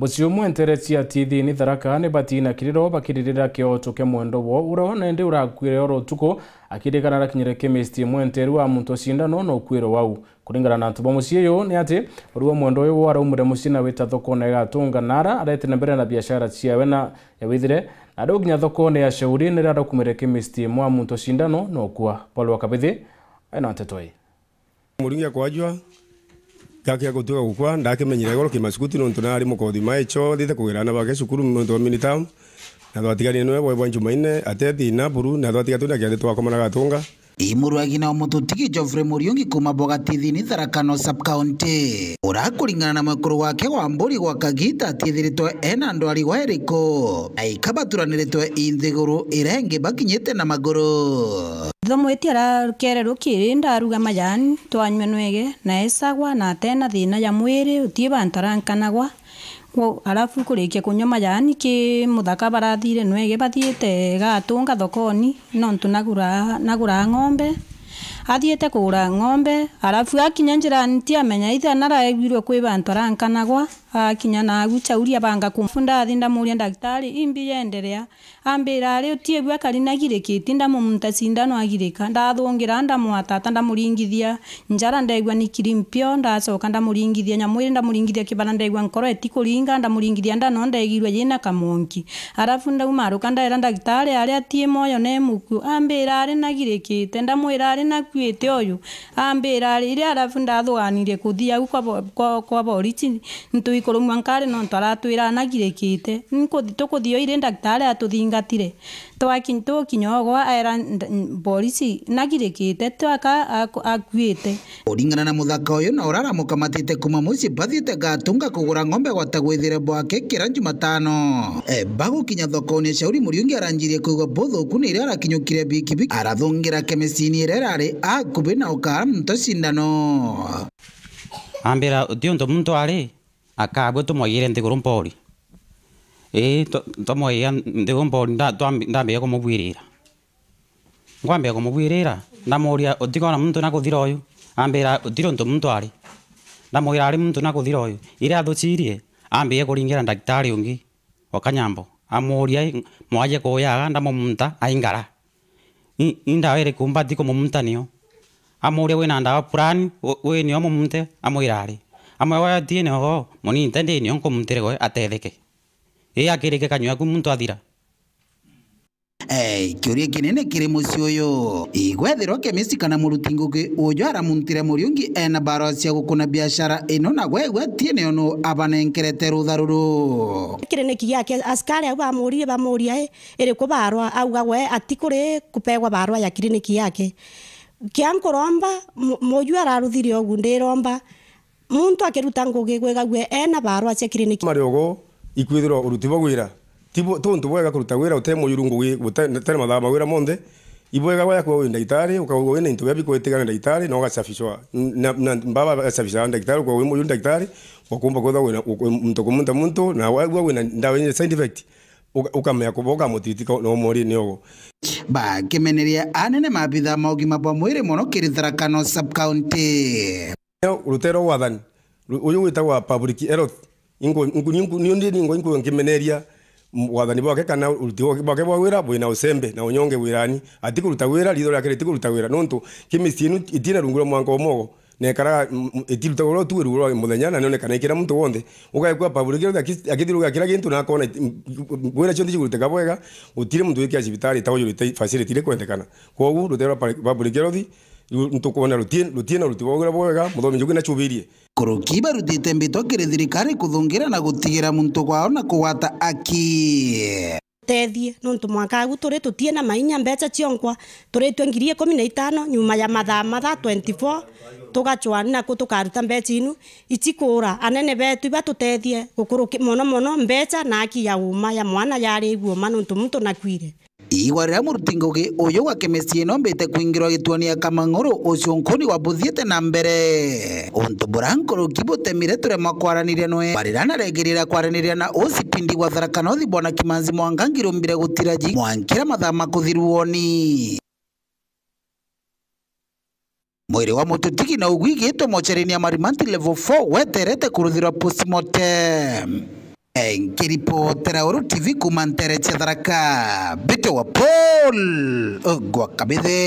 mucii umwe nterecia tithi ni tharaka ni batina kiriro bakiririra kioto kia mwendo wo uria ona ndi urakuire oro tuko akirikana rakinyire kimisti imwe nteru wa muntu no na ukuire wau kuringana na antu ba mucii ni ati urio mwendo uyu wara umure na wita thoko na igatunga nara aretire mbere na biashara ciawe na yawithire na riu nginya thoko-ini ya shauri rada arakumire kimisti mwa wa sinda no no kwa paul wakabithi aina ntetoi muringia kwajua gakia gutuga gukwa ndakimenyire igoro kimasukuti nontu nari mukothi maecho thite kugira na bage cukuru muntu wa minitown na twatiganire noe bwe jumaine atethi na buru na twatiga tu ndakiathe twakomanaga tunga imurwagi na omututigi jovre muriungi kuma bogatithini tharakano sub subcounty urakuringana na mwekuru wake wa mburi gwa kagita atithiritwe ena ndwari wa eriko na ikabaturaniriritwe inthiguru irenge bakinyite na maguru ndithamwiti arakererukirie ndaruga majani twanywe nwege na esagwa na atena thina ya mwiri utie bantu arankanagwa arabu kurikia kunywa majani ki muthaka barathire nwege bathiete gatunga thokoni nontu nagura nagura ng'ombe athiĩte kũgũra ng'ombe arafu akinya njĩra-inĩ tiamenya ithana raiguirwo kwĩ bantu arankanagwa akinya na aguchauria banga kumfunda athinda ndamuria ndaktari imbi yenderea ambira ari utie bwa kali nagirikiti ndamumunta sindano agireka ndathungira nda ndamwatata ndamuringithia njara ndaigwa ni nda nikiri mpyo ndacoka ndamuringithia nyamwiri ndamuringithia kibana ndaigwa nkoro etikuringa nda ndano ndaigirwe yina kamonki arafu nda ndaumaruka era ndaktari ari atie moyo ne muku ambira ari tenda ndamwira ari na ndakuite uyu ambira riria arabu ndathuganirie kuthia gu kwa borici ntuikurumwa nkari no twaratwira nagirikite tukuthio iri ndagitari atuthingatire twakinya ogwa era borici nagirikite twaka akuite uringana na muthaka uyu na uraramukamatite kuma muci bathiite gatunga kugura ng'ombe gwata gwithire bwake kira jumatano e, bagukinya thoko-ini shauri muriungi aranjirie kuigua mbuthuku ni iria arakinyukire bikibiki arathungira kemesini iria irari akube ah, na ukala mto sindano ambira tio e, nto muntu ari akabwe tumwagire nthiguru mpori ii twamwaia nthiguru mpori ndambia kumubwirira nkwambia kumubwirira ndamuria utikona muntu nakuthira uyu ambira ale na muntu ale ndamwira na kuthira oyu uyu iri chirie ambie kuringira ndagitari ungi wakanyambo amuria mwaje kuyaga ndamumta aingara indawa ä rä kå mbathi kå må munta nä yo amå rä wä na ndawa purani wä nä o må munte amwä rarä amwe wayatiä nä ogo må nini tendä nä o nkå muntä rä go atetheke ä akä rä ke kanyua athira kä å ria kä nene kä rä må ciä å yå igwethä rwo kä mä cikana må ruti ngå ena mbaro cia gå biashara na biacara ä no na gwegwetie nä ono abanenkerete rå tha rå rå kä rä nä askari au bamå rire bamå ria ä rä kå barwa augagwe atikå rä kå pegwa barwa ya kä rä nä ki yake kä romba må ju araruthire å gu ndä romba muntu akä ruta ngå gä gwä gague ena barwa cia kä rä nä ki marä å gå tuuntu bwega kuruta wira utari muyurungu utari mathaa mawira monthe ibwega baya kuwa wi ndagitari ukauga wina into bia bikwitigana ndagitari na ugacabithwa na mbaba bagacabitha ndagitari ukauga wi muyuru ndagitari ukumba kutha wina muntu kumunta muntu na wagua wina ndawa yenye side effect ukamenya kuba ukamutitika no muri ni ogo kemeneria anene mabitha maugima bwa mwiri muno kiritharakano sub county urutero wathani uyu witagwa public health ingo ngo ningo nkimeneria wathani bwake kana uruti bwake bwa wira bwina usembe na unyonge wirani ati kuruta wira ritho riake ritikuruta wira nontu kimistinu itina rungura mwanko mogo nekaraga mm, mm, itiruta ro tu ru ro muthenya na none kana ikira muntu wonthe ugaikwa pabulike akithiruga kira gintu na kona mm, wira cionthi ciguruteka kabwega utire muntu wikia cibitari ta uyurite facility ile kwendekana rutera rutero pabulike rothi ntukubona rutien rutien rutibogera bwega muthomi njugi nachubirie kuruki barutite mbitokire thirikari kuthungira na gutigira muntu kwao na kugwata aki tethie nuntu mwaka agu turi tutie na mainya mbeca ciongwa turitwe ngiri ikumi na itano nyuma ya mathaa mathaa 24 tugachwani naku tukaruta mbeca inu ichikura anene betu ba tutethie gukuru mono mono mbeca na aki ya uma ya mwana yari iguoma nuntu muntu nakwire igwa rä rä a må ruti gä å yå gwake mä ciä no mbä te kũingä rwo gä na mbere å ntå mbå ra rå ki bå temire tå remwa kwaranä noe barä rana regä rä ra kwaranä ria na å cipindi gwa kimanzi mwanga rå mbire gå tiraji mwankä mathaa makå thiruoni mwiri wa mututigi na ugwigitwe ni ya marimanti level 4 weterete kuruthirwa postmortem nkiripotera uru tv kuma ntere tshitharaka bite wa paul gwakabithi